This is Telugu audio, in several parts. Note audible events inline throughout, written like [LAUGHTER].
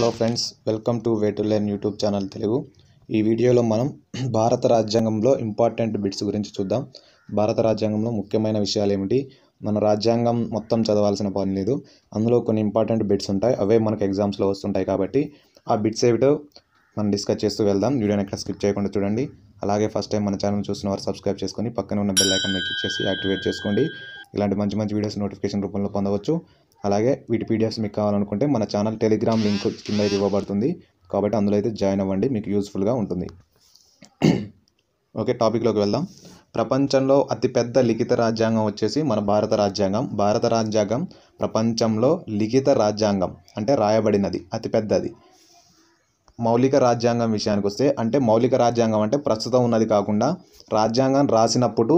hello friends welcome to way to learn YouTube channel Telugu ఈ వీడియోలో మనం [CLEARS THROAT] భారత రాజ్యాంగంలో ఇంపార్టెంట్ బిట్స్ గురించి చూద్దాం భారత రాజ్యాంగంలో ముఖ్యమైన విషయాలు ఏమిటి మన రాజ్యాంగం మొత్తం చదవాల్సిన పని లేదు అందులో కొన్ని ఇంపార్టెంట్ బిట్స్ ఉంటాయి అవే మనకు ఎగ్జామ్స్లో వస్తుంటాయి కాబట్టి ఆ బిట్స్ ఏమిటో మనం డిస్కస్ చేస్తూ వెళ్దాం వీడియోని ఎక్కడ స్కిప్ చేయకుండా చూడండి అలాగే ఫస్ట్ టైం మన ఛానల్ చూసిన వారు సబ్స్క్రైబ్ చేసుకొని పక్కన ఉన్న బెల్ ఐకాన్ క్లిక్ చేసి యాక్టివేట్ చేసుకోండి ఇలాంటి మంచి మంచి వీడియోస్ నోటిఫికేషన్ రూపంలో పొందవచ్చు అలాగే వీటి పీడిఎఫ్స్ మీకు కావాలనుకుంటే మన ఛానల్ టెలిగ్రామ్ లింక్ కింద అయితే ఇవ్వబడుతుంది కాబట్టి అందులో అయితే జాయిన్ అవ్వండి మీకు యూస్ఫుల్గా ఉంటుంది ఓకే టాపిక్లోకి వెళ్దాం ప్రపంచంలో అతిపెద్ద లిఖిత రాజ్యాంగం వచ్చేసి మన భారత రాజ్యాంగం భారత రాజ్యాంగం ప్రపంచంలో లిఖిత రాజ్యాంగం అంటే రాయబడినది అతిపెద్దది మౌలిక రాజ్యాంగం విషయానికి వస్తే అంటే మౌలిక రాజ్యాంగం అంటే ప్రస్తుతం ఉన్నది కాకుండా రాజ్యాంగం రాసినప్పుడు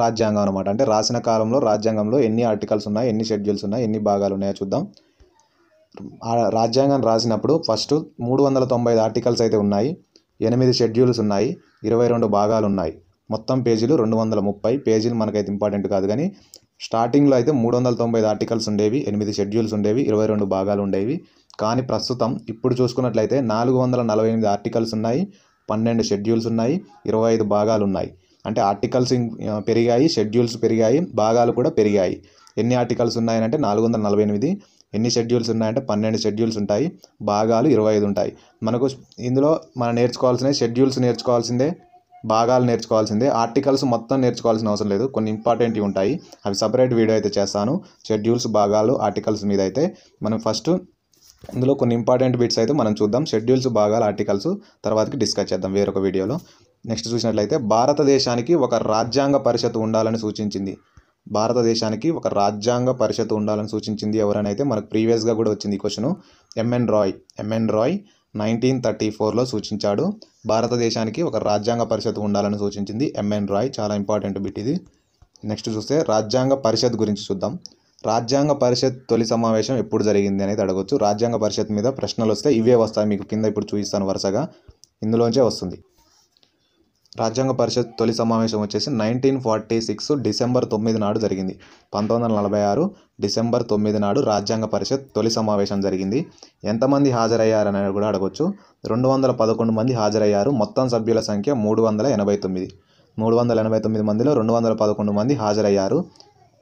రాజ్యాంగం అనమాట అంటే రాసిన కాలంలో రాజ్యాంగంలో ఎన్ని ఆర్టికల్స్ ఉన్నాయి ఎన్ని షెడ్యూల్స్ ఉన్నాయి ఎన్ని భాగాలు ఉన్నాయో చూద్దాం రాజ్యాంగం రాసినప్పుడు ఫస్ట్ మూడు వందల తొంభై ఐదు ఆర్టికల్స్ అయితే ఉన్నాయి ఎనిమిది షెడ్యూల్స్ ఉన్నాయి ఇరవై రెండు భాగాలు ఉన్నాయి మొత్తం పేజీలు రెండు వందల ముప్పై పేజీలు మనకైతే ఇంపార్టెంట్ కాదు కానీ స్టార్టింగ్లో అయితే మూడు వందల తొంభై ఐదు ఆర్టికల్స్ ఉండేవి ఎనిమిది షెడ్యూల్స్ ఉండేవి ఇరవై రెండు భాగాలు ఉండేవి కానీ ప్రస్తుతం ఇప్పుడు చూసుకున్నట్లయితే నాలుగు వందల నలభై ఎనిమిది ఆర్టికల్స్ ఉన్నాయి పన్నెండు షెడ్యూల్స్ ఉన్నాయి ఇరవై ఐదు భాగాలు ఉన్నాయి అంటే ఆర్టికల్స్ పెరిగాయి షెడ్యూల్స్ పెరిగాయి భాగాలు కూడా పెరిగాయి ఎన్ని ఆర్టికల్స్ ఉన్నాయంటే నాలుగు వందల నలభై ఎనిమిది ఎన్ని షెడ్యూల్స్ ఉన్నాయంటే పన్నెండు షెడ్యూల్స్ ఉంటాయి భాగాలు ఇరవై ఐదు ఉంటాయి మనకు ఇందులో మనం నేర్చుకోవాల్సిన షెడ్యూల్స్ నేర్చుకోవాల్సిందే భాగాలు నేర్చుకోవాల్సిందే ఆర్టికల్స్ మొత్తం నేర్చుకోవాల్సిన అవసరం లేదు కొన్ని ఇంపార్టెంట్వి ఉంటాయి అవి సపరేట్ వీడియో అయితే చేస్తాను షెడ్యూల్స్ భాగాలు ఆర్టికల్స్ మీద అయితే మనం ఫస్ట్ ఇందులో కొన్ని ఇంపార్టెంట్ బిట్స్ అయితే మనం చూద్దాం షెడ్యూల్స్ భాగాలు ఆర్టికల్స్ తర్వాతకి డిస్కస్ చేద్దాం వేరొక వీడియోలో నెక్స్ట్ చూసినట్లయితే భారతదేశానికి ఒక రాజ్యాంగ పరిషత్ ఉండాలని సూచించింది భారతదేశానికి ఒక రాజ్యాంగ పరిషత్ ఉండాలని సూచించింది ఎవరనైతే మనకు ప్రీవియస్గా కూడా వచ్చింది ఈ question MN Roy MN Roy nineteen thirty ఫోర్లో సూచించాడు భారతదేశానికి ఒక రాజ్యాంగ పరిషత్ ఉండాలని సూచించింది ఎంఎన్ రాయ్ చాలా ఇంపార్టెంట్ బిట్ ఇది నెక్స్ట్ చూస్తే రాజ్యాంగ పరిషత్ గురించి చూద్దాం రాజ్యాంగ పరిషత్ తొలి సమావేశం ఎప్పుడు జరిగింది అనేది అడగొచ్చు రాజ్యాంగ పరిషత్ మీద ప్రశ్నలు వస్తే ఇవే వస్తాయి మీకు కింద ఇప్పుడు చూపిస్తాను వరుసగా ఇందులోంచే వస్తుంది రాజ్యాంగ పరిషత్ తొలి సమావేశం వచ్చేసి నైన్టీన్ ఫార్టీ సిక్స్ డిసెంబర్ తొమ్మిది నాడు జరిగింది పంతొమ్మిది వందల నలభై ఆరు డిసెంబర్ తొమ్మిది నాడు రాజ్యాంగ పరిషత్ తొలి సమావేశం జరిగింది ఎంతమంది హాజరయ్యారని కూడా అడగవచ్చు రెండు వందల పదకొండు మంది హాజరయ్యారు మొత్తం సభ్యుల సంఖ్య మూడు వందల ఎనభై తొమ్మిది మూడు వందల ఎనభై తొమ్మిది మందిలో రెండు వందల పదకొండు మంది హాజరయ్యారు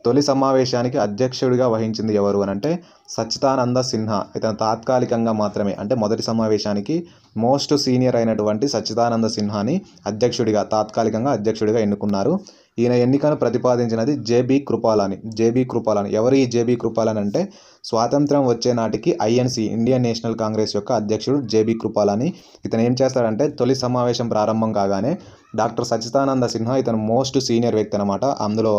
తొలి సమావేశానికి అధ్యక్షుడిగా వహించింది ఎవరు అని అంటే సచ్చితానంద సిన్హా ఇతను తాత్కాలికంగా మాత్రమే అంటే మొదటి సమావేశానికి మోస్ట్ సీనియర్ అయినటువంటి సచ్చిదానంద సిన్హాని అధ్యక్షుడిగా తాత్కాలికంగా అధ్యక్షుడిగా ఎన్నుకున్నారు ఈయన ఎన్నికను ప్రతిపాదించినది జేబీ కృపాలాని జేబీ కృపాలని ఎవరు ఈ జేబీ కృపాలని అంటే స్వాతంత్రం వచ్చే నాటికి ఐఎన్సి ఇండియన్ నేషనల్ కాంగ్రెస్ యొక్క అధ్యక్షుడు జేబీ కృపాలాని ఇతను ఏం చేస్తాడంటే తొలి సమావేశం ప్రారంభం కాగానే డాక్టర్ సచ్చితానంద సిన్హా ఇతను మోస్ట్ సీనియర్ వ్యక్తి అనమాట అందులో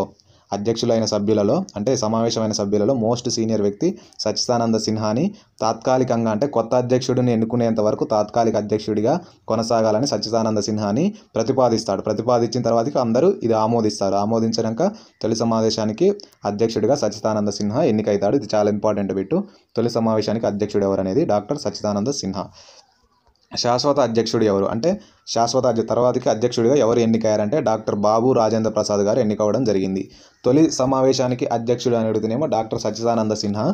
అధ్యక్షులైన సభ్యులలో అంటే సమావేశమైన సభ్యులలో మోస్ట్ సీనియర్ వ్యక్తి సచ్చిదానంద సిన్హాని తాత్కాలికంగా అంటే కొత్త అధ్యక్షుడిని ఎన్నుకునేంత వరకు తాత్కాలిక అధ్యక్షుడిగా కొనసాగాలని సచ్చిదానంద సిన్హాని ప్రతిపాదిస్తాడు ప్రతిపాదించిన తర్వాతకి అందరూ ఇది ఆమోదిస్తారు ఆమోదించాక తొలి సమావేశానికి అధ్యక్షుడిగా సచ్చిదానంద సిన్హా ఎన్నికైతాడు ఇది చాలా ఇంపార్టెంట్ బిట్టు తొలి సమావేశానికి అధ్యక్షుడు ఎవరనేది డాక్టర్ సచ్చిదానంద సిన్హా శాశ్వత అధ్యక్షుడు ఎవరు అంటే శాశ్వత తర్వాతకి అధ్యక్షుడిగా ఎవరు ఎన్నికయ్యారంటే డాక్టర్ బాబు రాజేంద్ర ప్రసాద్ గారు ఎన్నికవడం జరిగింది తొలి సమావేశానికి అధ్యక్షుడు అని అడిగితేనేమో డాక్టర్ సచ్చిదానంద సిన్హా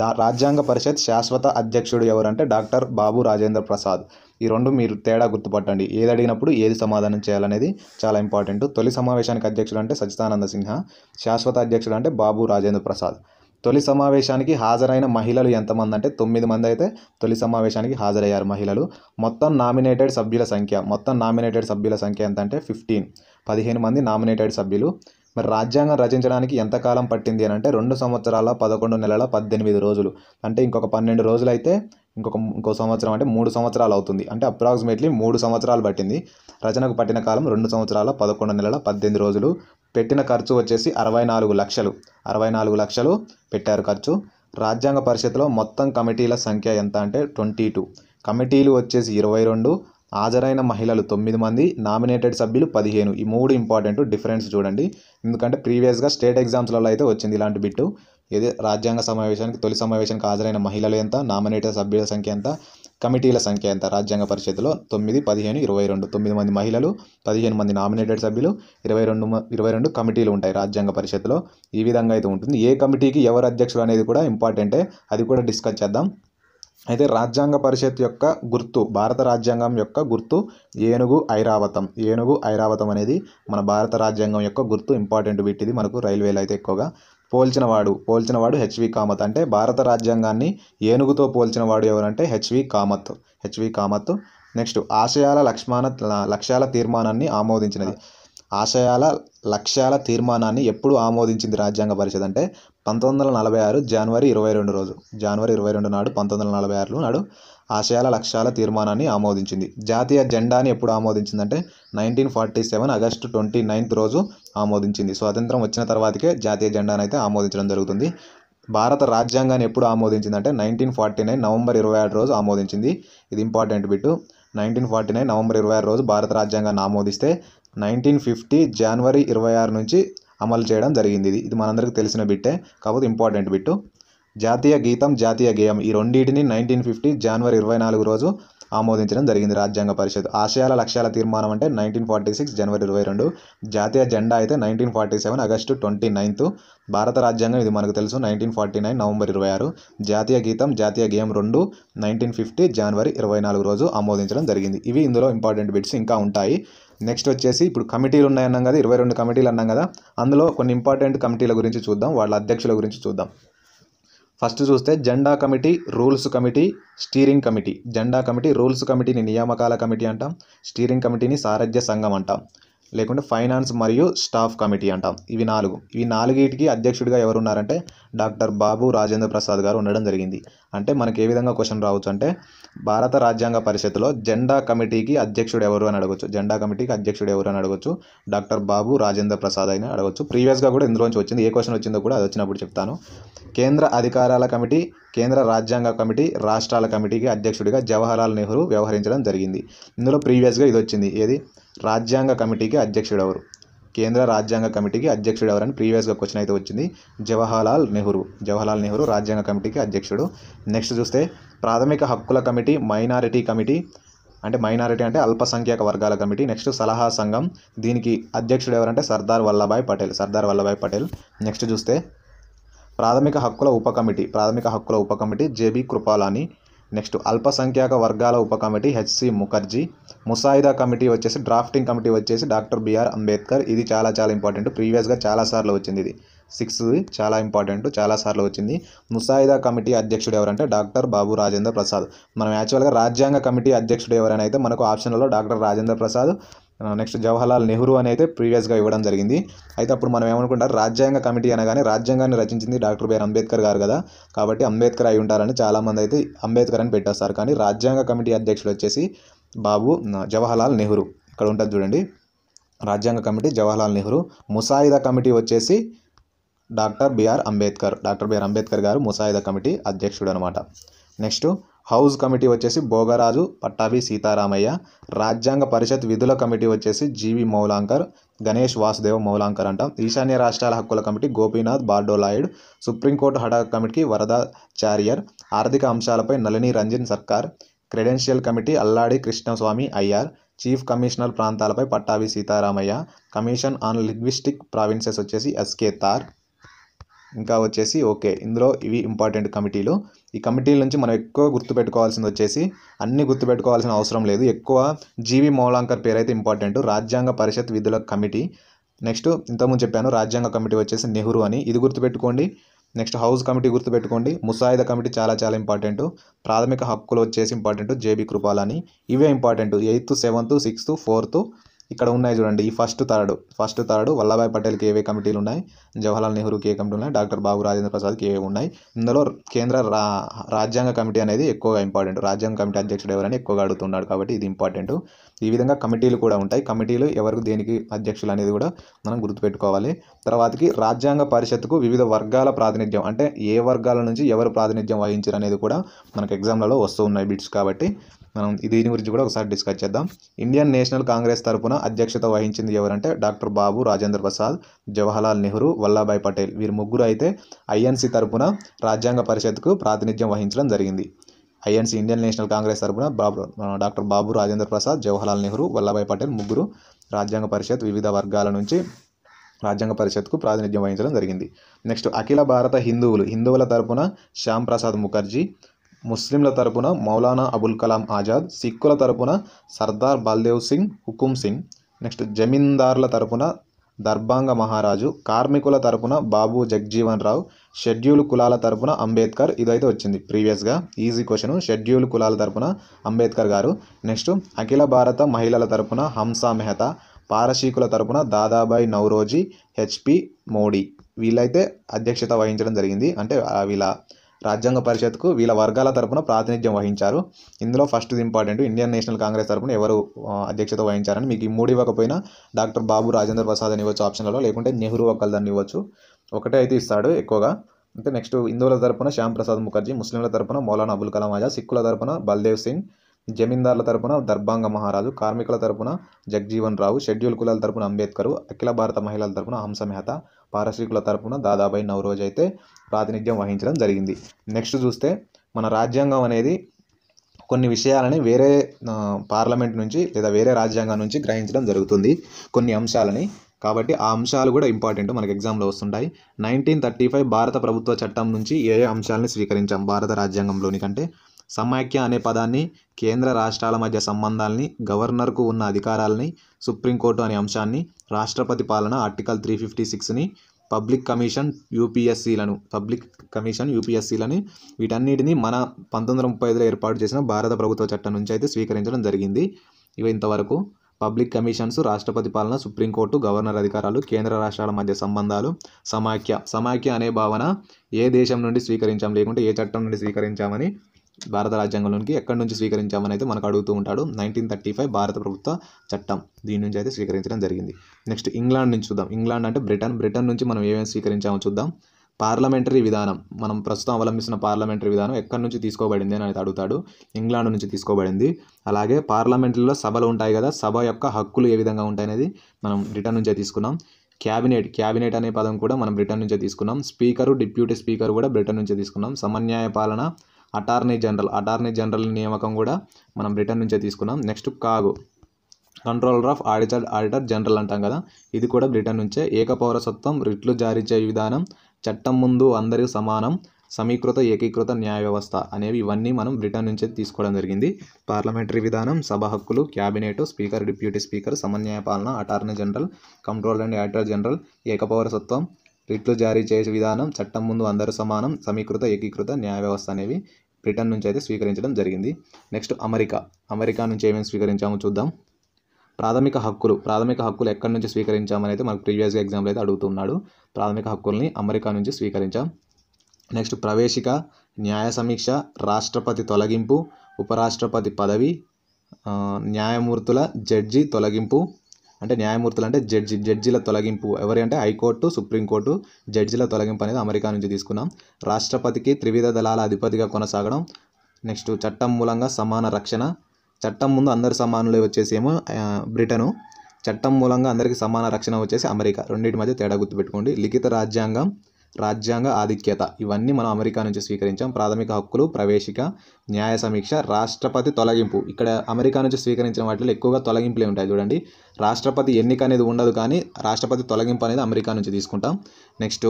డా రాజ్యాంగ పరిషత్ శాశ్వత అధ్యక్షుడు ఎవరంటే డాక్టర్ బాబు రాజేంద్ర ప్రసాద్ ఈ రెండు మీరు తేడా గుర్తుపట్టండి ఏది అడిగినప్పుడు ఏది సమాధానం చేయాలనేది చాలా ఇంపార్టెంట్ తొలి సమావేశానికి అధ్యక్షుడు అంటే సచ్చిదానంద సిన్హా శాశ్వత అధ్యక్షుడు అంటే బాబు రాజేంద్ర ప్రసాద్ తొలి సమావేశానికి హాజరైన మహిళలు ఎంతమంది అంటే తొమ్మిది మంది అయితే తొలి సమావేశానికి హాజరయ్యారు మహిళలు మొత్తం నామినేటెడ్ సభ్యుల సంఖ్య మొత్తం నామినేటెడ్ సభ్యుల సంఖ్య ఎంత అంటే ఫిఫ్టీన్ పదిహేను మంది నామినేటెడ్ సభ్యులు మరి రాజ్యాంగం రచించడానికి ఎంతకాలం పట్టింది అని అంటే రెండు సంవత్సరాల పదకొండు నెలల పద్దెనిమిది రోజులు అంటే ఇంకొక పన్నెండు రోజులు అయితే ఇంకొక ఇంకో సంవత్సరం అంటే మూడు సంవత్సరాలు అవుతుంది అంటే అప్రాక్సిమేట్లీ మూడు సంవత్సరాలు పట్టింది రచనకు పట్టిన కాలం రెండు సంవత్సరాల పదకొండు నెలల పద్దెనిమిది రోజులు పెట్టిన ఖర్చు వచ్చేసి అరవై నాలుగు లక్షలు అరవై నాలుగు లక్షలు పెట్టారు ఖర్చు రాజ్యాంగ పరిషత్లో మొత్తం కమిటీల సంఖ్య ఎంత అంటే ట్వంటీ టూ కమిటీలు వచ్చేసి ఇరవై రెండు హాజరైన మహిళలు తొమ్మిది మంది నామినేటెడ్ సభ్యులు పదిహేను ఈ మూడు ఇంపార్టెంట్ డిఫరెన్స్ చూడండి ఎందుకంటే ప్రీవియస్గా స్టేట్ ఎగ్జామ్స్లలో అయితే వచ్చింది ఇలాంటి బిట్టు ఇది రాజ్యాంగ సమావేశానికి తొలి సమావేశానికి హాజరైన మహిళలు ఎంత నామినేటెడ్ సభ్యుల సంఖ్య ఎంత కమిటీల సంఖ్య ఎంత రాజ్యాంగ పరిషత్తులో తొమ్మిది పదిహేను ఇరవై రెండు తొమ్మిది మంది మహిళలు పదిహేను మంది నామినేటెడ్ సభ్యులు ఇరవై రెండు ఇరవై రెండు కమిటీలు ఉంటాయి రాజ్యాంగ పరిషత్తులో ఈ విధంగా అయితే ఉంటుంది ఏ కమిటీకి ఎవరు అధ్యక్షుడు అనేది కూడా ఇంపార్టెంటే అది కూడా డిస్కస్ చేద్దాం అయితే రాజ్యాంగ పరిషత్ యొక్క గుర్తు భారత రాజ్యాంగం యొక్క గుర్తు ఏనుగు ఐరావతం ఏనుగు ఐరావతం అనేది మన భారత రాజ్యాంగం యొక్క గుర్తు ఇంపార్టెంట్ వీటిది మనకు రైల్వేలు అయితే ఎక్కువగా పోల్చినవాడు పోల్చినవాడు హెచ్వి కామత్ అంటే భారత రాజ్యాంగాన్ని ఏనుగుతో పోల్చినవాడు ఎవరంటే HV Kamath HV Kamath next ఆశయాల లక్ష్మాన లక్ష్యాల తీర్మానాన్ని ఆమోదించినది ఆశయాల లక్ష్యాల తీర్మానాన్ని ఎప్పుడు ఆమోదించింది రాజ్యాంగ పరిషత్ అంటే పంతొమ్మిది వందల నలభై ఆరు జనవరి ఇరవై రెండు రోజు జనవరి ఇరవై రెండు నాడు పంతొమ్మిది వందల నలభై ఆరులో నాడు ఆశయాల లక్ష్యాల తీర్మానాన్ని ఆమోదించింది జాతీయ జెండాని ఎప్పుడు ఆమోదించిందంటే nineteen forty seven August twenty ninth రోజు ఆమోదించింది స్వాతంత్రం వచ్చిన తర్వాతకే జాతీయ జెండాను అయితే ఆమోదించడం జరుగుతుంది భారత రాజ్యాంగాన్ని ఎప్పుడు ఆమోదించిందంటే నైన్టీన్ ఫార్టీ నైన్ నవంబర్ ఇరవై ఆరు రోజు ఆమోదించింది ఇది important bit nineteen forty nine November ఇరవై ఆరు రోజు భారత రాజ్యాంగాన్ని ఆమోదిస్తే నైన్టీన్ ఫిఫ్టీ జనవరి ఇరవై ఆరు నుంచి అమలు చేయడం జరిగింది ఇది ఇది మనందరికీ తెలిసిన బిట్టే కాకపోతే ఇంపార్టెంట్ బిట్టు జాతీయ గీతం జాతీయ గేయం ఈ రెండింటిని నైన్టీన్ ఫిఫ్టీ జనవరి ఇరవై నాలుగు రోజు ఆమోదించడం జరిగింది రాజ్యాంగ పరిషత్ ఆశయాల లక్ష్యాల తీర్మానం అంటే నైన్టీన్ ఫార్టీ సిక్స్ జనవరి ఇరవై రెండు జాతీయ జెండా అయితే nineteen forty seven August twenty ninth భారత రాజ్యాంగం ఇది మనకు తెలుసు నైన్టీన్ ఫార్టీ నైన్ నవంబర్ ఇరవై ఆరు జాతీయ గీతం జాతీయ గేయం రెండు నైన్టీన్ ఫిఫ్టీ జనవరి ఇరవై నాలుగు రోజు ఆమోదించడం జరిగింది ఇవి ఇందులో ఇంపార్టెంట్ బిట్స్ ఇంకా ఉంటాయి నెక్స్ట్ వచ్చేసి ఇప్పుడు కమిటీలు ఉన్నాయన్నాం కదా ఇరవై రెండు కమిటీలు అన్నాం కదా అందులో కొన్ని ఇంపార్టెంట్ కమిటీల గురించి చూద్దాం వాళ్ళ అధ్యక్షుల గురించి చూద్దాం ఫస్ట్ చూస్తే జెండా committee rules committee steering committee జెండా కమిటీ రూల్స్ కమిటీని నియామకాల కమిటీ అంటాం స్టీరింగ్ కమిటీని సారథ్య సంఘం అంటాం లేకుంటే ఫైనాన్స్ మరియు స్టాఫ్ కమిటీ అంటాం ఇవి నాలుగు ఇవి నాలుగిటికి అధ్యక్షుడిగా ఎవరు ఉన్నారంటే డాక్టర్ బాబు రాజేంద్ర ప్రసాద్ గారు ఉండడం జరిగింది అంటే మనకి ఏ విధంగా క్వశ్చన్ రావచ్చు అంటే భారత రాజ్యాంగ పరిషత్లో జెండా కమిటీకి అధ్యక్షుడు ఎవరు అని అడగొచ్చు జెండా కమిటీకి అధ్యక్షుడు ఎవరు అని అడగొచ్చు డాక్టర్ బాబు రాజేంద్ర ప్రసాద్ అని అడగొచ్చు ప్రీవియస్గా కూడా ఇందులోంచి వచ్చింది ఏ క్వశ్చన్ వచ్చిందో కూడా అది వచ్చినప్పుడు చెప్తాను కేంద్ర అధికారాల కమిటీ కేంద్ర రాజ్యాంగ కమిటీ రాష్ట్రాల కమిటీకి అధ్యక్షుడిగా జవహర్లాల్ నెహ్రూ వ్యవహరించడం జరిగింది ఇందులో ప్రీవియస్గా ఇది వచ్చింది ఏది రాజ్యాంగ కమిటీకి అధ్యక్షుడెవరు కేంద్ర రాజ్యాంగ కమిటీకి అధ్యక్షుడు ఎవరని ప్రీవియస్గా క్వశ్చన్ అయితే వచ్చింది జవహర్లాల్ నెహ్రూ జవహర్లాల్ నెహ్రూ రాజ్యాంగ కమిటీకి అధ్యక్షుడు నెక్స్ట్ చూస్తే ప్రాథమిక హక్కుల కమిటీ మైనారిటీ కమిటీ అంటే మైనారిటీ అంటే అల్పసంఖ్యాక వర్గాల కమిటీ నెక్స్ట్ సలహా సంఘం దీనికి అధ్యక్షుడు ఎవరంటే సర్దార్ వల్లభాయ్ పటేల్ సర్దార్ వల్లభాయ్ పటేల్ నెక్స్ట్ చూస్తే ప్రాథమిక హక్కుల ఉప కమిటీ ప్రాథమిక హక్కుల ఉప కమిటీ జేబీ కృపాలాని నెక్స్ట్ అల్పసంఖ్యాక వర్గాల ఉప కమిటీ హెచ్సి ముఖర్జీ ముసాయిదా కమిటీ వచ్చేసి డ్రాఫ్టింగ్ కమిటీ వచ్చేసి డాక్టర్ బిఆర్ అంబేద్కర్ ఇది చాలా చాలా ఇంపార్టెంట్ ప్రీవియస్గా చాలాసార్లు వచ్చింది ఇది సిక్స్ చాలా ఇంపార్టెంట్ చాలాసార్లు వచ్చింది ముసాయిదా కమిటీ అధ్యక్షుడు ఎవరంటే డాక్టర్ బాబు రాజేంద్ర ప్రసాద్ మనం యాక్చువల్గా రాజ్యాంగ కమిటీ అధ్యక్షుడు ఎవరైనా అయితే మనకు ఆప్షన్లలో డాక్టర్ రాజేంద్ర ప్రసాద్ నెక్స్ట్ జవహర్లాల్ నెహ్రూ అని అయితే ప్రీవియస్గా ఇవ్వడం జరిగింది అయితే అప్పుడు మనం ఏమనుకుంటారు రాజ్యాంగ కమిటీ అనగానే రాజ్యాంగాన్ని రచించింది డాక్టర్ బిఆర్ అంబేద్కర్ గారు కదా కాబట్టి అంబేద్కర్ అయి ఉంటారని చాలామంది అయితే అంబేద్కర్ అని పెట్టేస్తారు కానీ రాజ్యాంగ కమిటీ అధ్యక్షుడు వచ్చేసి బాబు జవహర్లాల్ నెహ్రూ ఇక్కడ ఉంటుంది చూడండి రాజ్యాంగ కమిటీ జవహర్లాల్ నెహ్రూ ముసాయిదా కమిటీ వచ్చేసి doctor BR Ambedkar doctor BR Ambedkar గారు ముసాయిదా కమిటీ అధ్యక్షుడు అనమాట నెక్స్ట్ హౌస్ కమిటీ వచ్చేసి భోగరాజు పట్టాభి సీతారామయ్య రాజ్యాంగ పరిషత్ విధుల కమిటీ వచ్చేసి జీవి మౌలాంకర్ గణేష్ వాసుదేవ్ మౌలాంకర్ అంట ఈశాన్య రాష్ట్రాల హక్కుల కమిటీ గోపీనాథ్ బార్డోలాయుడ్ సుప్రీంకోర్టు హడా కమిటీకి వరదాచార్యర్ ఆర్థిక అంశాలపై Nalini Ranjan Sarkar credential committee Alladi Krishnaswami Ayyar chief commissioner ప్రాంతాలపై Pattabhi Sitaramayya commission on linguistic provinces వచ్చేసి ఎస్కే తార్ ఇంకా వచ్చేసి ఓకే ఇందులో ఇవి ఇంపార్టెంట్ కమిటీలు ఈ కమిటీల నుంచి మనం ఎక్కువ గుర్తుపెట్టుకోవాల్సింది వచ్చేసి అన్ని గుర్తుపెట్టుకోవాల్సిన అవసరం లేదు ఎక్కువ జీవి మౌలాంకర్ పేరు అయితే ఇంపార్టెంట్ రాజ్యాంగ పరిషత్ విధుల కమిటీ నెక్స్ట్ ఇంతకుముందు చెప్పాను రాజ్యాంగ కమిటీ వచ్చేసి నెహ్రూ అని ఇది గుర్తుపెట్టుకోండి నెక్స్ట్ హౌస్ కమిటీ గుర్తుపెట్టుకోండి ముసాయిదా కమిటీ చాలా చాలా ఇంపార్టెంట్ ప్రాథమిక హక్కులు వచ్చేసి ఇంపార్టెంట్ జేబీ కృపాలని ఇవే important eighth seventh sixth fourth ఇక్కడ ఉన్నాయి చూడండి ఈ first third first third Vallabhbhai పటేల్కి ఏవే కమిటీలు ఉన్నాయి జవహర్లాల్ నెహ్రూకి ఏ కమిటీ ఉన్నాయి డాక్టర్ బాబు రాజేంద్ర ప్రసాద్కి ఏవే ఉన్నాయి ఇందులో కేంద్ర రా రాజ్యాంగ కమిటీ అనేది ఎక్కువగా ఇంపార్టెంట్ రాజ్యాంగ కమిటీ అధ్యక్షుడు ఎవరని ఎక్కువగా అడుగుతున్నాడు కాబట్టి ఇది ఇంపార్టెంట్ ఈ విధంగా కమిటీలు కూడా ఉంటాయి కమిటీలు ఎవరికి దేనికి అధ్యక్షులు అనేది కూడా మనం గుర్తుపెట్టుకోవాలి తర్వాతకి రాజ్యాంగ పరిషత్కు వివిధ వర్గాల ప్రాతినిధ్యం అంటే ఏ వర్గాల నుంచి ఎవరు ప్రాతినిధ్యం వహించారు అనేది కూడా మనకు ఎగ్జామ్లలో వస్తూ ఉన్నాయి బిట్స్ కాబట్టి మనం దీని గురించి కూడా ఒకసారి డిస్కస్ చేద్దాం ఇండియన్ నేషనల్ కాంగ్రెస్ తరఫున అధ్యక్షత వహించింది ఎవరంటే డాక్టర్ బాబు రాజేంద్ర ప్రసాద్ జవహర్లాల్ నెహ్రూ వల్లభాయ్ పటేల్ వీరు ముగ్గురు అయితే ఐఎన్సీ తరఫున రాజ్యాంగ పరిషత్కు ప్రాతినిధ్యం వహించడం జరిగింది ఐఎన్సీ ఇండియన్ నేషనల్ కాంగ్రెస్ తరఫున బాబు డాక్టర్ బాబు రాజేంద్ర ప్రసాద్ జవహర్లాల్ నెహ్రూ వల్లభాయ్ పటేల్ ముగ్గురు రాజ్యాంగ పరిషత్ వివిధ వర్గాల నుంచి రాజ్యాంగ పరిషత్కు ప్రాతినిధ్యం వహించడం జరిగింది నెక్స్ట్ అఖిల భారత హిందువులు హిందువుల తరపున శ్యాంప్రసాద్ ప్రసాద్ ముఖర్జీ ముస్లింల తరపున మౌలానా అబుల్ కలాం ఆజాద్ సిక్కుల తరపున సర్దార్ బల్దేవ్ సింగ్ హుకుమ్ సింగ్ నెక్స్ట్ జమీందార్ల తరపున దర్భాంగ మహారాజు కార్మికుల తరపున బాబు జగ్జీవన్ రావు షెడ్యూల్ కులాల తరపున అంబేద్కర్ ఇదైతే వచ్చింది ప్రీవియస్గా ఈజీ క్వశ్చన్ షెడ్యూల్ కులాల తరపున అంబేద్కర్ గారు నెక్స్ట్ అఖిల భారత మహిళల తరపున హంసా మెహతా పారశీకుల తరపున దాదాబాయి నౌరోజీ హెచ్పి మోడీ వీళ్ళైతే అధ్యక్షత వహించడం జరిగింది అంటే వీళ్ళ రాజ్యాంగ పరిషత్కు వీళ్ళ వర్గాల తరపున ప్రాతినిధ్యం వహించారు ఇందులో first important Indian national congress తరపున ఎవరు అధ్యక్షత వహించారని మీకు ఈ మూడు ఇవ్వకపోయినా డాక్టర్ బాబు రాజేంద్ర ప్రసాద్ అని ఇవ్వచ్చు ఆప్షన్లలో లేకుంటే నెహ్రూ ఒక్కళ్ళని ఇవ్వచ్చు ఒకటే అయితే ఇస్తాడు ఎక్కువగా అంటే నెక్స్ట్ హిందువుల తరపున శ్యామ్ ప్రసాద్ ముఖర్జీ ముస్లింల తరపున మౌలానా అబుల్ కలాం ఆజాద్ సిక్కుల తరపున బల్దేవ్ సింగ్ జమీందార్ల తరపున దర్భాంగ మహారాజు కార్మికుల తరపున జగ్జీవన్ రావు షెడ్యూల్ కులాల తరపున అంబేద్కరు అఖిల భారత మహిళల తరపున హంస మెహతా పారసీకుల తరపున దాదాబాయి నవరోజ్ అయితే ప్రాతినిధ్యం వహించడం జరిగింది నెక్స్ట్ చూస్తే మన రాజ్యాంగం అనేది కొన్ని విషయాలని వేరే పార్లమెంట్ నుంచి లేదా వేరే రాజ్యాంగం నుంచి గ్రహించడం జరుగుతుంది కొన్ని అంశాలని కాబట్టి ఆ అంశాలు కూడా ఇంపార్టెంట్ మనకి ఎగ్జామ్లో వస్తుంటాయి నైన్టీన్ థర్టీ ఫైవ్ భారత ప్రభుత్వ చట్టం నుంచి ఏ అంశాలని అంశాలను స్వీకరించాం భారత రాజ్యాంగంలోని కంటే సమాఖ్య అనే పదాన్ని కేంద్ర రాష్ట్రాల మధ్య సంబంధాలని గవర్నర్కు ఉన్న అధికారాలని సుప్రీంకోర్టు అనే అంశాన్ని రాష్ట్రపతి పాలన ఆర్టికల్ త్రీ ఫిఫ్టీ సిక్స్ని పబ్లిక్ కమిషన్ యూపీఎస్సీలను పబ్లిక్ కమిషన్ యూపీఎస్సీలని వీటన్నిటిని మన పంతొమ్మిది వందల ముప్పై ఐదులో ఏర్పాటు చేసిన భారత ప్రభుత్వ చట్టం నుంచి అయితే స్వీకరించడం జరిగింది ఇవి ఇంతవరకు పబ్లిక్ కమిషన్స్ రాష్ట్రపతి పాలన సుప్రీంకోర్టు గవర్నర్ అధికారాలు కేంద్ర రాష్ట్రాల మధ్య సంబంధాలు సమాఖ్య సమాఖ్య అనే భావన ఏ దేశం నుండి స్వీకరించాం లేకుంటే ఏ చట్టం నుండి స్వీకరించామని భారత రాజ్యాంగంలోనికి ఎక్కడి నుంచి స్వీకరించామని అయితే మనకు అడుగుతూ ఉంటాడు నైన్టీన్ థర్టీ ఫైవ్ భారత ప్రభుత్వ చట్టం దీని నుంచి అయితే స్వీకరించడం జరిగింది నెక్స్ట్ ఇంగ్లాండ్ నుంచి చూద్దాం ఇంగ్లాండ్ అంటే బ్రిటన్ బ్రిటన్ నుంచి మనం ఏమేమి స్వీకరించామో చూద్దాం పార్లమెంటరీ విధానం మనం ప్రస్తుతం అవలంబిస్తున్న పార్లమెంటరీ విధానం ఎక్కడి నుంచి తీసుకోబడింది అని అయితే అడుగుతాడు ఇంగ్లాండ్ నుంచి తీసుకోబడింది అలాగే పార్లమెంటరీలో సభలు ఉంటాయి కదా సభ యొక్క హక్కులు ఏ విధంగా ఉంటాయనేది మనం బ్రిటన్ నుంచే తీసుకున్నాం క్యాబినెట్ క్యాబినెట్ అనే పదం కూడా మనం బ్రిటన్ నుంచే తీసుకున్నాం స్పీకరు డిప్యూటీ స్పీకర్ కూడా బ్రిటన్ నుంచే తీసుకున్నాం సమన్యాయ పాలన అటార్నీ జనరల్ అటార్నీ జనరల్ నియామకం కూడా మనం బ్రిటన్ నుంచే తీసుకున్నాం next CAG controller of auditor auditor general అంటాం కదా ఇది కూడా బ్రిటన్ నుంచే ఏకపౌరసత్వం రిట్లు జారీ చేయ విధానం చట్టం ముందు అందరికీ సమానం సమీకృత ఏకీకృత న్యాయ వ్యవస్థ అనేవి ఇవన్నీ మనం బ్రిటన్ నుంచే తీసుకోవడం జరిగింది పార్లమెంటరీ విధానం సభ హక్కులు క్యాబినెట్ స్పీకర్ డిప్యూటీ స్పీకర్ సమన్యాయ పాలన attorney general control and auditor general ఏకపౌరసత్వం రిట్లు జారీ చేసే విధానం చట్టం ముందు అందరూ సమానం సమీకృత ఏకీకృత న్యాయ వ్యవస్థ అనేవి బ్రిటన్ నుంచి అయితే స్వీకరించడం జరిగింది నెక్స్ట్ అమెరికా అమెరికా నుంచి ఏమేమి స్వీకరించామో చూద్దాం ప్రాథమిక హక్కులు ప్రాథమిక హక్కులు ఎక్కడి నుంచి స్వీకరించామని అయితే మనకు ప్రీవియస్గా ఎగ్జామ్లో అయితే అడుగుతున్నాడు ప్రాథమిక హక్కుల్ని అమెరికా నుంచి స్వీకరించాం నెక్స్ట్ ప్రవేశిక న్యాయ సమీక్ష రాష్ట్రపతి తొలగింపు ఉపరాష్ట్రపతి పదవి న్యాయమూర్తుల జడ్జి తొలగింపు అంటే న్యాయమూర్తులు అంటే జడ్జి జడ్జిల తొలగింపు ఎవరి అంటే హైకోర్టు సుప్రీంకోర్టు జడ్జిల తొలగింపు అనేది అమెరికా నుంచి తీసుకున్నాం రాష్ట్రపతికి త్రివిధ దళాల అధిపతిగా కొనసాగడం నెక్స్ట్ చట్టం మూలంగా సమాన రక్షణ చట్టం ముందు అందరు సమానులు వచ్చేసి ఏమో బ్రిటను చట్టం మూలంగా అందరికీ సమాన రక్షణ వచ్చేసి అమెరికా రెండింటి మధ్య తేడా గుర్తుపెట్టుకోండి లిఖిత రాజ్యాంగం రాజ్యాంగ ఆధిక్యత ఇవన్నీ మనం అమెరికా నుంచి స్వీకరించాం ప్రాథమిక హక్కులు ప్రవేశిక న్యాయ సమీక్ష రాష్ట్రపతి తొలగింపు ఇక్కడ అమెరికా నుంచి స్వీకరించిన వాటిలో ఎక్కువగా తొలగింపులే ఉంటాయి చూడండి రాష్ట్రపతి ఎన్నిక అనేది ఉండదు కానీ రాష్ట్రపతి తొలగింపు అనేది అమెరికా నుంచి తీసుకుంటాం నెక్స్ట్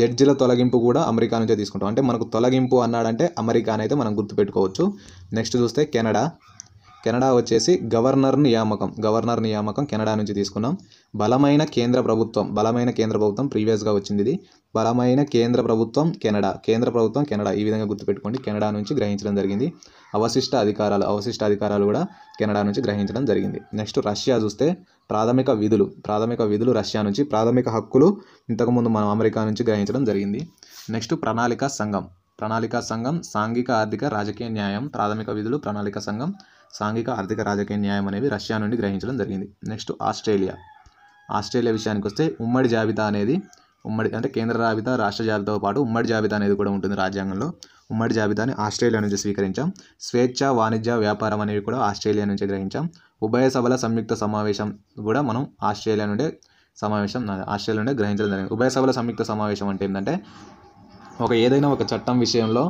జడ్జిల తొలగింపు కూడా అమెరికా నుంచే తీసుకుంటాం అంటే మనకు తొలగింపు అన్నాడంటే అమెరికా అయితే మనం గుర్తుపెట్టుకోవచ్చు నెక్స్ట్ చూస్తే కెనడా కెనడా వచ్చేసి గవర్నర్ నియామకం గవర్నర్ నియామకం కెనడా నుంచి తీసుకున్నాం బలమైన కేంద్ర ప్రభుత్వం బలమైన కేంద్ర ప్రభుత్వం ప్రీవియస్గా వచ్చింది ఇది బలమైన కేంద్ర ప్రభుత్వం కెనడా కేంద్ర ప్రభుత్వం కెనడా ఈ విధంగా గుర్తుపెట్టుకోండి కెనడా నుంచి గ్రహించడం జరిగింది అవశిష్ట అధికారాలు అవశిష్ట అధికారాలు కూడా కెనడా నుంచి గ్రహించడం జరిగింది నెక్స్ట్ రష్యా చూస్తే ప్రాథమిక విధులు ప్రాథమిక విధులు రష్యా నుంచి ప్రాథమిక హక్కులు ఇంతకుముందు మనం అమెరికా నుంచి గ్రహించడం జరిగింది నెక్స్ట్ ప్రణాళిక సంఘం ప్రణాళిక సంఘం సాంఘిక ఆర్థిక రాజకీయ న్యాయం ప్రాథమిక విధులు ప్రణాళిక సంఘం సాంఘిక ఆర్థిక రాజకీయ న్యాయం అనేవి రష్యా నుండి గ్రహించడం జరిగింది నెక్స్ట్ ఆస్ట్రేలియా ఆస్ట్రేలియా విషయానికి వస్తే ఉమ్మడి జాబితా అనేది ఉమ్మడి అంటే కేంద్ర జాబితా రాష్ట్ర జాబితాతో పాటు ఉమ్మడి జాబితా అనేది కూడా ఉంటుంది రాజ్యాంగంలో ఉమ్మడి జాబితాని ఆస్ట్రేలియా నుంచి స్వీకరించాం స్వేచ్ఛ వాణిజ్య వ్యాపారం అనేవి కూడా ఆస్ట్రేలియా నుంచి గ్రహించాం ఉభయ సభల సంయుక్త సమావేశం కూడా మనం ఆస్ట్రేలియా నుండే సమావేశం ఆస్ట్రేలియా నుండే గ్రహించడం జరిగింది ఉభయ సభల సంయుక్త సమావేశం అంటే ఏంటంటే ఒక ఏదైనా ఒక చట్టం విషయంలో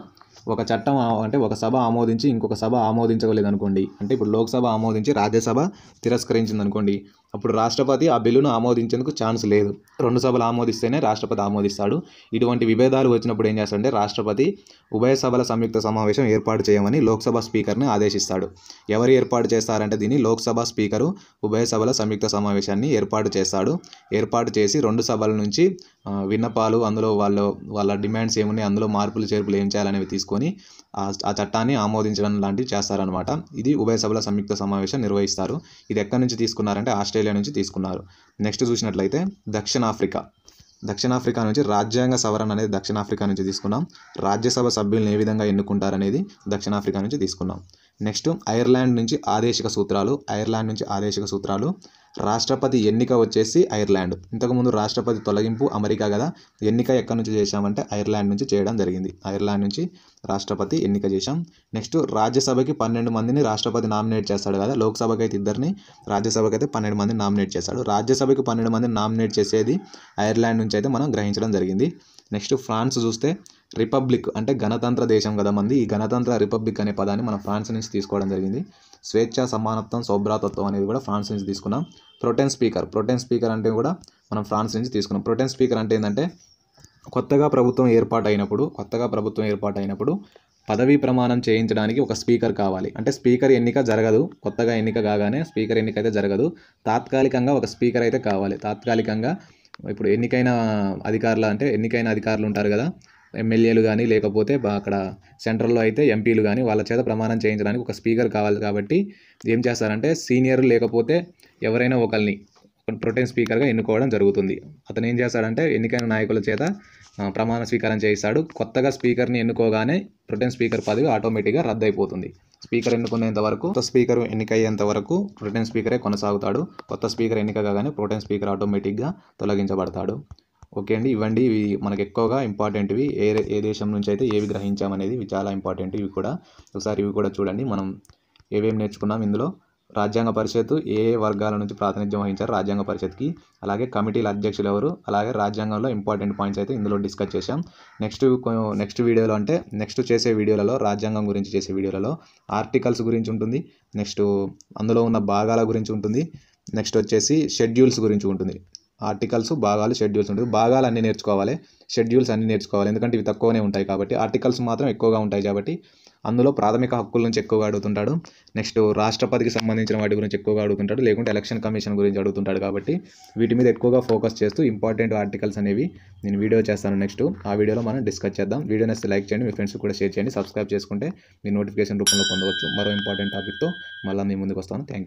ఒక చట్టం అంటే ఒక సభ ఆమోదించి ఇంకొక సభ ఆమోదించగలేదు అనుకోండి అంటే ఇప్పుడు లోక్సభ ఆమోదించి రాజ్యసభ తిరస్కరించింది అనుకోండి అప్పుడు రాష్ట్రపతి ఆ బిల్లును ఆమోదించేందుకు ఛాన్స్ లేదు రెండు సభలు ఆమోదిస్తేనే రాష్ట్రపతి ఆమోదిస్తాడు ఇటువంటి విభేదాలు వచ్చినప్పుడు ఏం చేస్తాడంటే రాష్ట్రపతి ఉభయ సభల సంయుక్త సమావేశం ఏర్పాటు చేయమని లోక్సభ స్పీకర్ని ఆదేశిస్తాడు ఎవరు ఏర్పాటు చేస్తారంటే దీన్ని లోక్సభ స్పీకరు ఉభయ సభల సంయుక్త సమావేశాన్ని ఏర్పాటు చేస్తాడు ఏర్పాటు చేసి రెండు సభల నుంచి విన్నపాలు అందులో వాళ్ళు వాళ్ళ డిమాండ్స్ ఏమున్నాయి అందులో మార్పులు చేర్పులు ఏం చేయాలనేవి తీసుకొని ఆ చట్టాన్ని ఆమోదించడం లాంటివి చేస్తారనమాట ఇది ఉభయ సభల సంయుక్త సమావేశం నిర్వహిస్తారు ఇది ఎక్కడి నుంచి తీసుకున్నారంటే ఆస్ట్రేలియా ఆస్ట్రేలియా నుంచి తీసుకున్నారు నెక్స్ట్ చూసినట్లయితే దక్షిణాఫ్రికా దక్షిణాఫ్రికా నుంచి రాజ్యాంగ సవరణ అనేది దక్షిణాఫ్రికా నుంచి తీసుకున్నాం రాజ్యసభ సభ్యులను ఏ విధంగా ఎన్నుకుంటారనేది దక్షిణాఫ్రికా నుంచి తీసుకున్నాం నెక్స్ట్ ఐర్లాండ్ నుంచి ఆదేశిక సూత్రాలు ఐర్లాండ్ నుంచి ఆదేశిక సూత్రాలు రాష్ట్రపతి ఎన్నిక వచ్చేసి ఐర్లాండ్ ఇంతకుముందు రాష్ట్రపతి తొలగింపు అమెరికా కదా ఎన్నిక ఎక్కడి నుంచి చేశామంటే ఐర్లాండ్ నుంచి చేయడం జరిగింది ఐర్లాండ్ నుంచి రాష్ట్రపతి ఎన్నిక చేశాం నెక్స్ట్ రాజ్యసభకి పన్నెండు మందిని రాష్ట్రపతి నామినేట్ చేస్తాడు కదా లోక్సభకి అయితే ఇద్దరిని రాజ్యసభకి అయితే పన్నెండు మందిని నామినేట్ చేస్తాడు రాజ్యసభకి పన్నెండు మందిని నామినేట్ చేసేది ఐర్లాండ్ నుంచి అయితే మనం గ్రహించడం జరిగింది నెక్స్ట్ ఫ్రాన్స్ చూస్తే రిపబ్లిక్ అంటే గణతంత్ర దేశం కదా మంది ఈ గణతంత్ర రిపబ్లిక్ అనే పదాన్ని మనం ఫ్రాన్స్ నుంచి తీసుకోవడం జరిగింది స్వేచ్ఛ సమానత్వం సౌభ్రాతత్వం అనేది కూడా ఫ్రాన్స్ నుంచి తీసుకున్నాం ప్రొటెన్ స్పీకర్ ప్రొటెన్ స్పీకర్ అంటే కూడా మనం ఫ్రాన్స్ నుంచి తీసుకున్నాం ప్రొటెన్ స్పీకర్ అంటే ఏంటంటే కొత్తగా ప్రభుత్వం ఏర్పాటైనప్పుడు కొత్తగా ప్రభుత్వం ఏర్పాటైనప్పుడు పదవీ ప్రమాణం చేయించడానికి ఒక స్పీకర్ కావాలి అంటే స్పీకర్ ఎన్నిక జరగదు కొత్తగా ఎన్నిక కాగానే స్పీకర్ ఎన్నిక అయితే జరగదు తాత్కాలికంగా ఒక స్పీకర్ అయితే కావాలి తాత్కాలికంగా ఇప్పుడు ఎన్నికైన అధికారులు అంటే ఎన్నికైన అధికారులు ఉంటారు కదా ఎమ్మెల్యేలు కానీ లేకపోతే అక్కడ సెంట్రల్లో అయితే ఎంపీలు కానీ వాళ్ళ చేత ప్రమాణం చేయించడానికి ఒక స్పీకర్ కావాలి కాబట్టి ఏం చేస్తారంటే సీనియర్ లేకపోతే ఎవరైనా ఒకరిని ప్రొటెన్ స్పీకర్గా ఎన్నుకోవడం జరుగుతుంది అతను ఏం చేస్తాడంటే ఎన్నికైన నాయకుల చేత ప్రమాణ స్వీకారం చేయిస్తాడు కొత్తగా స్పీకర్ని ఎన్నుకోగానే ప్రొటెన్ స్పీకర్ పదవి ఆటోమేటిక్గా రద్దయిపోతుంది స్పీకర్ ఎన్నుకునేంత వరకు కొత్త స్పీకర్ ఎన్నికయ్యేంత వరకు ప్రొటెన్ స్పీకరే కొనసాగుతాడు కొత్త స్పీకర్ ఎన్నికగానే ప్రొటెన్ స్పీకర్ ఆటోమేటిక్గా తొలగించబడతాడు ఓకే అండి ఇవ్వండి ఇవి మనకు ఎక్కువగా ఇంపార్టెంట్వి ఏ ఏ దేశం నుంచి అయితే ఏవి గ్రహించామనేది ఇవి చాలా ఇంపార్టెంట్ ఇవి కూడా ఒకసారి ఇవి కూడా చూడండి మనం ఏవేమి నేర్చుకున్నాం ఇందులో రాజ్యాంగ పరిషత్ ఏ వర్గాల నుంచి ప్రాతినిధ్యం వహించారు రాజ్యాంగ పరిషత్కి అలాగే కమిటీల అధ్యక్షులు ఎవరు అలాగే రాజ్యాంగంలో ఇంపార్టెంట్ పాయింట్స్ అయితే ఇందులో డిస్కస్ చేశాం నెక్స్ట్ నెక్స్ట్ వీడియోలో అంటే నెక్స్ట్ చేసే వీడియోలలో రాజ్యాంగం గురించి చేసే వీడియోలలో ఆర్టికల్స్ గురించి ఉంటుంది నెక్స్ట్ అందులో ఉన్న భాగాల గురించి ఉంటుంది నెక్స్ట్ వచ్చేసి షెడ్యూల్స్ గురించి ఉంటుంది ఆర్టికల్స్ భాగాలు షెడ్యూల్స్ ఉంటుంది భాగాలు అన్నీ నేర్చుకోవాలి షెడ్యూల్స్ అన్నీ నేర్చుకోవాలి ఎందుకంటే ఇవి తక్కువనే ఉంటాయి కాబట్టి ఆర్టికల్స్ మాత్రం ఎక్కువగా ఉంటాయి కాబట్టి అందులో ప్రాథమిక హక్కుల నుంచి ఎక్కువగా అడుగుతుంటాడు నెక్స్ట్ రాష్ట్రపతికి సంబంధించిన వాటి గురించి ఎక్కువగా అడుగుతుంటాడు లేకుంటే ఎలక్షన్ కమిషన్ గురించి అడుగుతుంటాడు కాబట్టి వీటి మీద ఎక్కువగా ఫోకస్ చేస్తూ ఇంపార్టెంట్ ఆర్టికల్స్ అనేవి నేను వీడియో చేస్తాను నెక్స్ట్ ఆ వీడియోలో మనం డిస్కస్ చేద్దాం వీడియో నెక్స్ట్ లైక్ చేయండి మీ ఫ్రెండ్స్ కూడా షేర్ చేయండి సబ్స్క్రైబ్ చేసుకుంటే మీ నోటిఫికేషన్ రూపంలో పొందవచ్చు మరో ఇంపార్టెంట్ టాపిక్తో మళ్ళీ మీ ముందుకు వస్తాను థ్యాంక్